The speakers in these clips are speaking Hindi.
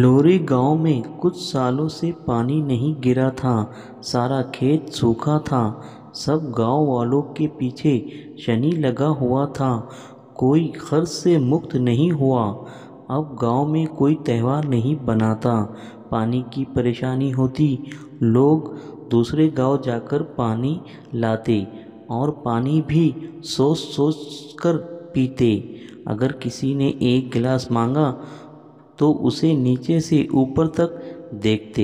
लोरी गांव में कुछ सालों से पानी नहीं गिरा था सारा खेत सूखा था सब गांव वालों के पीछे शनि लगा हुआ था कोई खर्च से मुक्त नहीं हुआ अब गांव में कोई त्यौहार नहीं बनाता पानी की परेशानी होती लोग दूसरे गांव जाकर पानी लाते और पानी भी सोच सोच कर पीते अगर किसी ने एक गिलास मांगा तो उसे नीचे से ऊपर तक देखते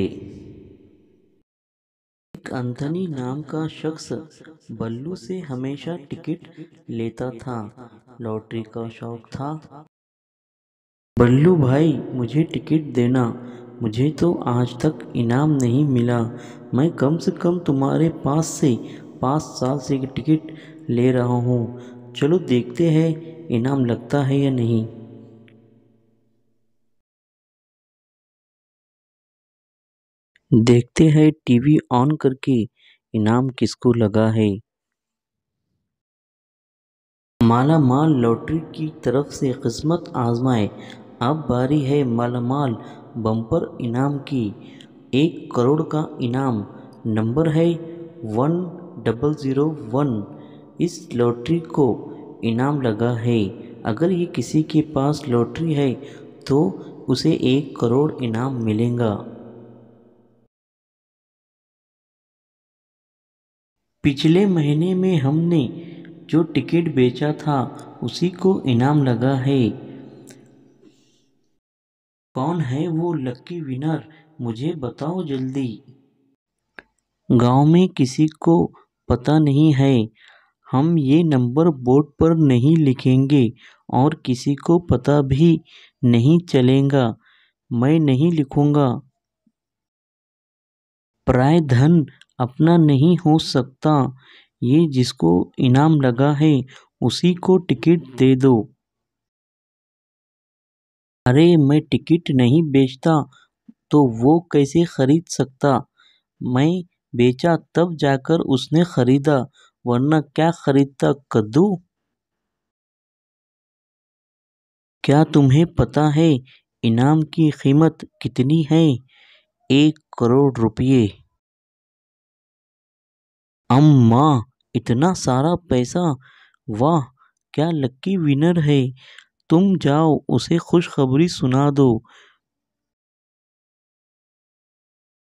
एक अंधनी नाम का शख्स बल्लू से हमेशा टिकट लेता था लॉटरी का शौक था बल्लू भाई मुझे टिकट देना मुझे तो आज तक इनाम नहीं मिला मैं कम से कम तुम्हारे पास से पाँच साल से टिकट ले रहा हूँ चलो देखते हैं इनाम लगता है या नहीं देखते हैं टीवी ऑन करके इनाम किसको लगा है माल लॉटरी की तरफ से किस्मत आजमाए अब बारी है माल बम्पर इनाम की एक करोड़ का इनाम नंबर है वन डबल ज़ीरो वन इस लॉटरी को इनाम लगा है अगर ये किसी के पास लॉटरी है तो उसे एक करोड़ इनाम मिलेगा पिछले महीने में हमने जो टिकट बेचा था उसी को इनाम लगा है कौन है वो लक्की विनर मुझे बताओ जल्दी गांव में किसी को पता नहीं है हम ये नंबर बोर्ड पर नहीं लिखेंगे और किसी को पता भी नहीं चलेगा मैं नहीं लिखूंगा प्राय धन अपना नहीं हो सकता ये जिसको इनाम लगा है उसी को टिकट दे दो अरे मैं टिकट नहीं बेचता तो वो कैसे खरीद सकता मैं बेचा तब जाकर उसने खरीदा वरना क्या खरीदता कद्दू क्या तुम्हें पता है इनाम की कीमत कितनी है एक करोड़ रुपये अम्मा इतना सारा पैसा वाह क्या लकी विनर है तुम जाओ उसे खुशखबरी सुना दो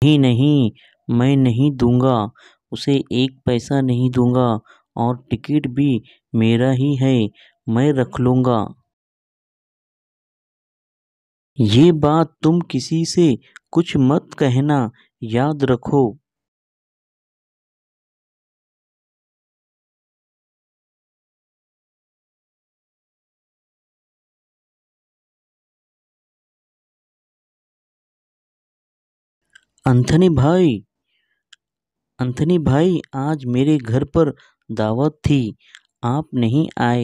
नहीं नहीं मैं नहीं दूंगा उसे एक पैसा नहीं दूंगा और टिकट भी मेरा ही है मैं रख लूँगा ये बात तुम किसी से कुछ मत कहना याद रखो अंथनी भाई अंथनी भाई आज मेरे घर पर दावत थी आप नहीं आए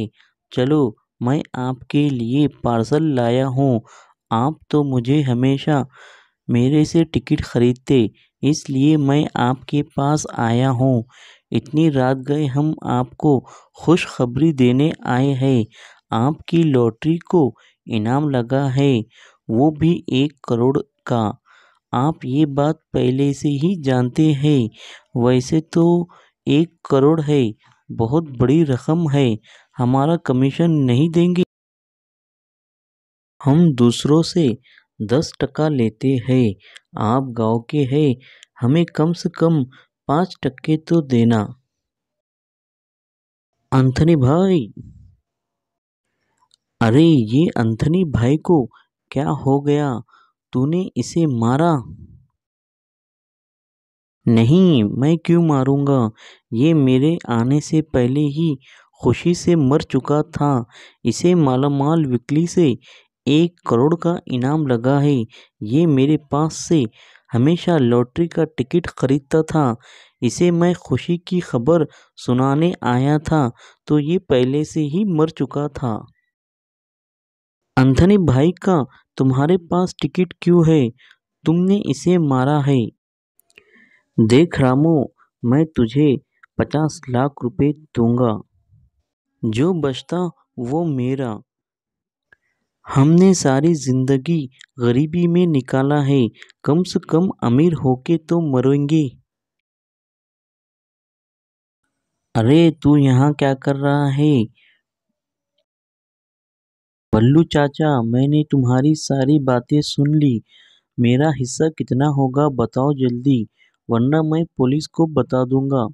चलो मैं आपके लिए पार्सल लाया हूँ आप तो मुझे हमेशा मेरे से टिकट ख़रीदते इसलिए मैं आपके पास आया हूँ इतनी रात गए हम आपको खुशखबरी देने आए हैं आपकी लॉटरी को इनाम लगा है वो भी एक करोड़ का आप ये बात पहले से ही जानते हैं वैसे तो एक करोड़ है बहुत बड़ी रकम है हमारा कमीशन नहीं देंगे हम दूसरों से दस टका लेते हैं आप गांव के हैं हमें कम से कम पाँच टक्के तो देना अंथनी भाई अरे ये अंथनी भाई को क्या हो गया तूने इसे मारा नहीं मैं क्यों मारूंगा ये मेरे आने से पहले ही खुशी से मर चुका था इसे मालामाल विकली से एक करोड़ का इनाम लगा है ये मेरे पास से हमेशा लॉटरी का टिकट खरीदता था इसे मैं खुशी की खबर सुनाने आया था तो ये पहले से ही मर चुका था अंधनी भाई का तुम्हारे पास टिकट क्यों है तुमने इसे मारा है देख रामू मैं तुझे पचास लाख रुपए दूंगा जो बचता वो मेरा हमने सारी जिंदगी गरीबी में निकाला है कम से कम अमीर होके तो मरेंगे अरे तू यहाँ क्या कर रहा है बल्लू चाचा मैंने तुम्हारी सारी बातें सुन ली मेरा हिस्सा कितना होगा बताओ जल्दी वरना मैं पुलिस को बता दूंगा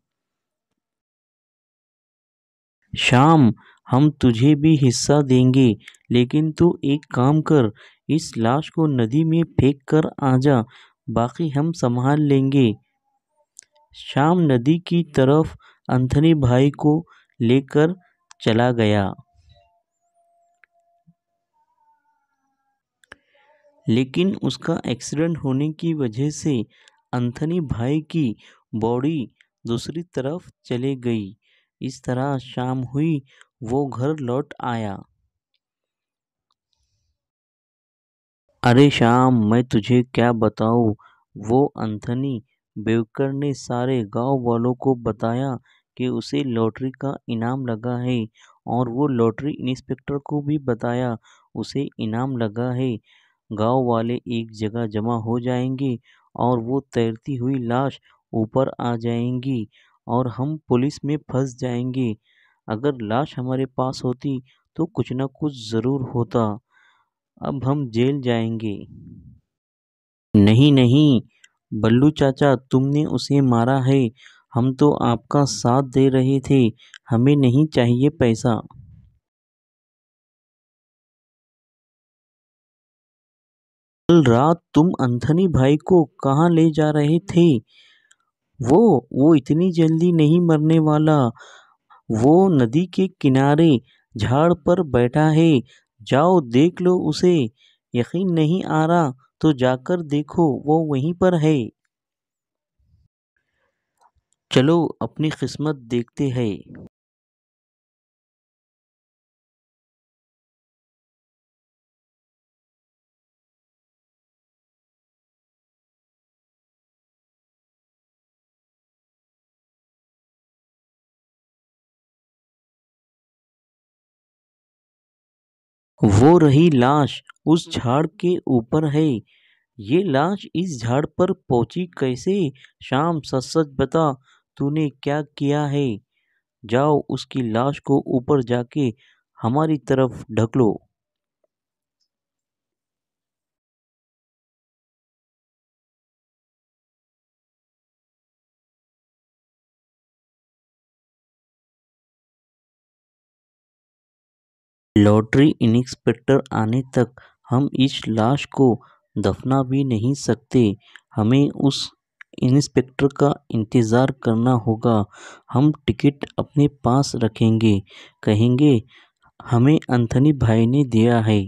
शाम हम तुझे भी हिस्सा देंगे लेकिन तू एक काम कर इस लाश को नदी में फेंक कर आ जा बाकी हम संभाल लेंगे शाम नदी की तरफ अंथनी भाई को लेकर चला गया लेकिन उसका एक्सीडेंट होने की वजह से अंथनी भाई की बॉडी दूसरी तरफ चले गई इस तरह शाम हुई वो घर लौट आया अरे शाम मैं तुझे क्या बताऊँ वो अंथनी बेवकर ने सारे गांव वालों को बताया कि उसे लॉटरी का इनाम लगा है और वो लॉटरी इंस्पेक्टर को भी बताया उसे इनाम लगा है गांव वाले एक जगह जमा हो जाएंगे और वो तैरती हुई लाश ऊपर आ जाएंगी और हम पुलिस में फंस जाएंगे अगर लाश हमारे पास होती तो कुछ ना कुछ ज़रूर होता अब हम जेल जाएंगे नहीं नहीं बल्लू चाचा तुमने उसे मारा है हम तो आपका साथ दे रहे थे हमें नहीं चाहिए पैसा कल रात तुम अंथनी भाई को कहाँ ले जा रहे थे वो वो इतनी जल्दी नहीं मरने वाला वो नदी के किनारे झाड़ पर बैठा है जाओ देख लो उसे यकीन नहीं आ रहा तो जाकर देखो वो वहीं पर है चलो अपनी किस्मत देखते हैं वो रही लाश उस झाड़ के ऊपर है ये लाश इस झाड़ पर पहुंची कैसे शाम सच सच बता तूने क्या किया है जाओ उसकी लाश को ऊपर जाके हमारी तरफ ढक लो लॉटरी इंस्पेक्टर आने तक हम इस लाश को दफना भी नहीं सकते हमें उस इंस्पेक्टर का इंतज़ार करना होगा हम टिकट अपने पास रखेंगे कहेंगे हमें अंथनी भाई ने दिया है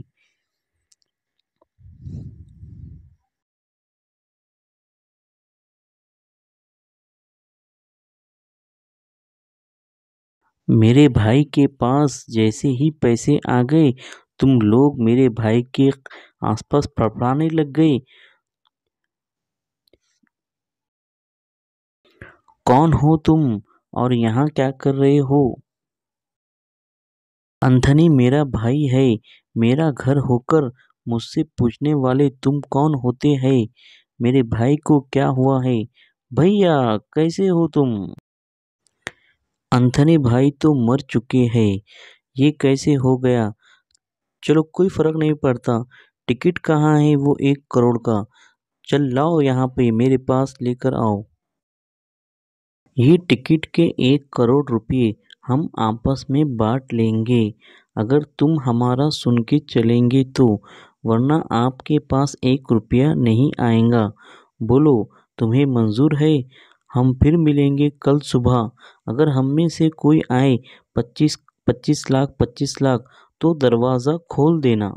मेरे भाई के पास जैसे ही पैसे आ गए तुम लोग मेरे भाई के आसपास फड़फड़ाने लग गए कौन हो तुम और यहाँ क्या कर रहे हो अंधनी मेरा भाई है मेरा घर होकर मुझसे पूछने वाले तुम कौन होते हैं मेरे भाई को क्या हुआ है भैया कैसे हो तुम अंथनी भाई तो मर चुके हैं ये कैसे हो गया चलो कोई फ़र्क नहीं पड़ता टिकट कहाँ है वो एक करोड़ का चल लाओ यहाँ पे मेरे पास लेकर आओ ये टिकट के एक करोड़ रुपये हम आपस में बांट लेंगे अगर तुम हमारा सुन के चलेंगे तो वरना आपके पास एक रुपया नहीं आएगा बोलो तुम्हें मंजूर है हम फिर मिलेंगे कल सुबह अगर हम में से कोई आए पच्चीस पच्चीस लाख पच्चीस लाख तो दरवाज़ा खोल देना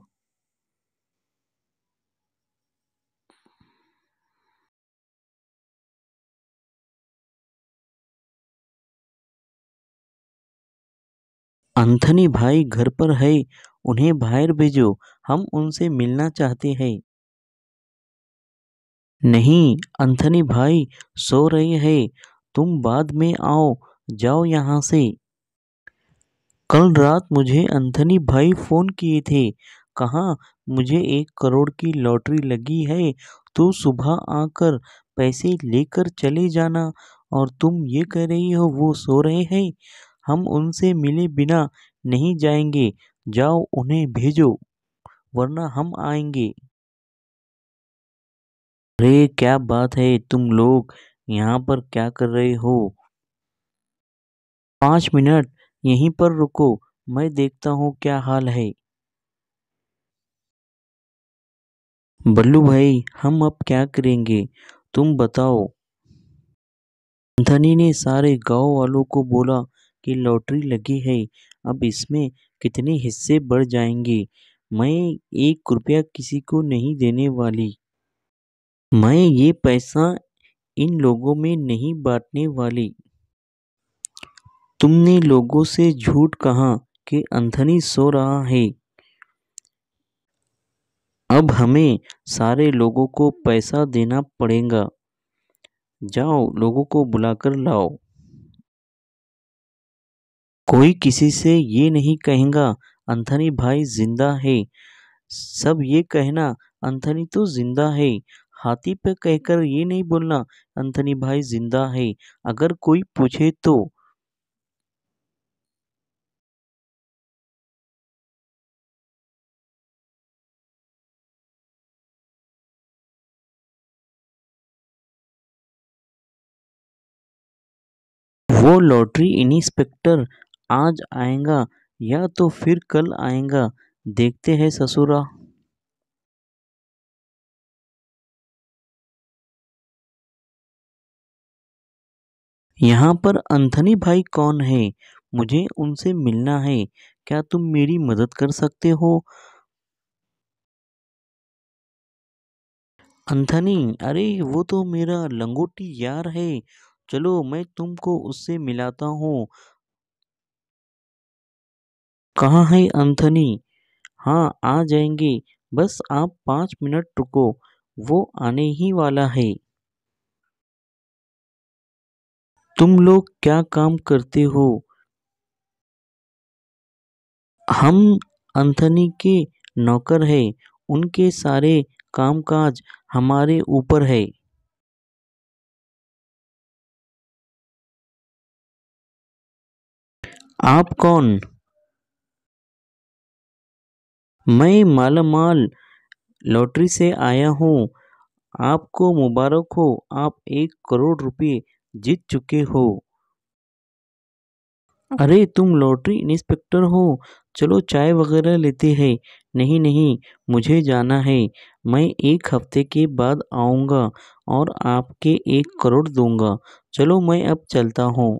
अंथनी भाई घर पर है उन्हें बाहर भेजो हम उनसे मिलना चाहते हैं नहीं अंथनी भाई सो रहे हैं तुम बाद में आओ जाओ यहाँ से कल रात मुझे अंथनी भाई फ़ोन किए थे कहा मुझे एक करोड़ की लॉटरी लगी है तो सुबह आकर पैसे लेकर चले जाना और तुम ये कह रही हो वो सो रहे हैं हम उनसे मिले बिना नहीं जाएंगे जाओ उन्हें भेजो वरना हम आएंगे अरे क्या बात है तुम लोग यहाँ पर क्या कर रहे हो पाँच मिनट यहीं पर रुको मैं देखता हूँ क्या हाल है बल्लू भाई हम अब क्या करेंगे तुम बताओ धनी ने सारे गांव वालों को बोला कि लॉटरी लगी है अब इसमें कितने हिस्से बढ़ जाएंगे मैं एक रुपया किसी को नहीं देने वाली मैं ये पैसा इन लोगों में नहीं बांटने वाली तुमने लोगों से झूठ कहा कि अंधनी सो रहा है अब हमें सारे लोगों को पैसा देना पड़ेगा जाओ लोगों को बुलाकर लाओ कोई किसी से ये नहीं कहेगा अंथनी भाई जिंदा है सब ये कहना अंथनी तो जिंदा है हाथी पे कहकर ये नहीं बोलना अंथनी भाई जिंदा है अगर कोई पूछे तो वो लॉटरी इंस्पेक्टर आज आएगा या तो फिर कल आएगा देखते हैं ससुरा यहाँ पर अंथनी भाई कौन है मुझे उनसे मिलना है क्या तुम मेरी मदद कर सकते हो अंथनी अरे वो तो मेरा लंगोटी यार है चलो मैं तुमको उससे मिलाता हूँ कहाँ है अंथनी हाँ आ जाएंगे बस आप पाँच मिनट रुको वो आने ही वाला है तुम लोग क्या काम करते हो हम अंथनी के नौकर हैं उनके सारे कामकाज हमारे ऊपर है आप कौन मैं मालामाल लॉटरी से आया हूँ आपको मुबारक हो आप एक करोड़ रुपए जीत चुके हो अरे तुम लॉटरी इंस्पेक्टर हो चलो चाय वगैरह लेते हैं नहीं नहीं मुझे जाना है मैं एक हफ्ते के बाद आऊँगा और आपके एक करोड़ दूंगा चलो मैं अब चलता हूँ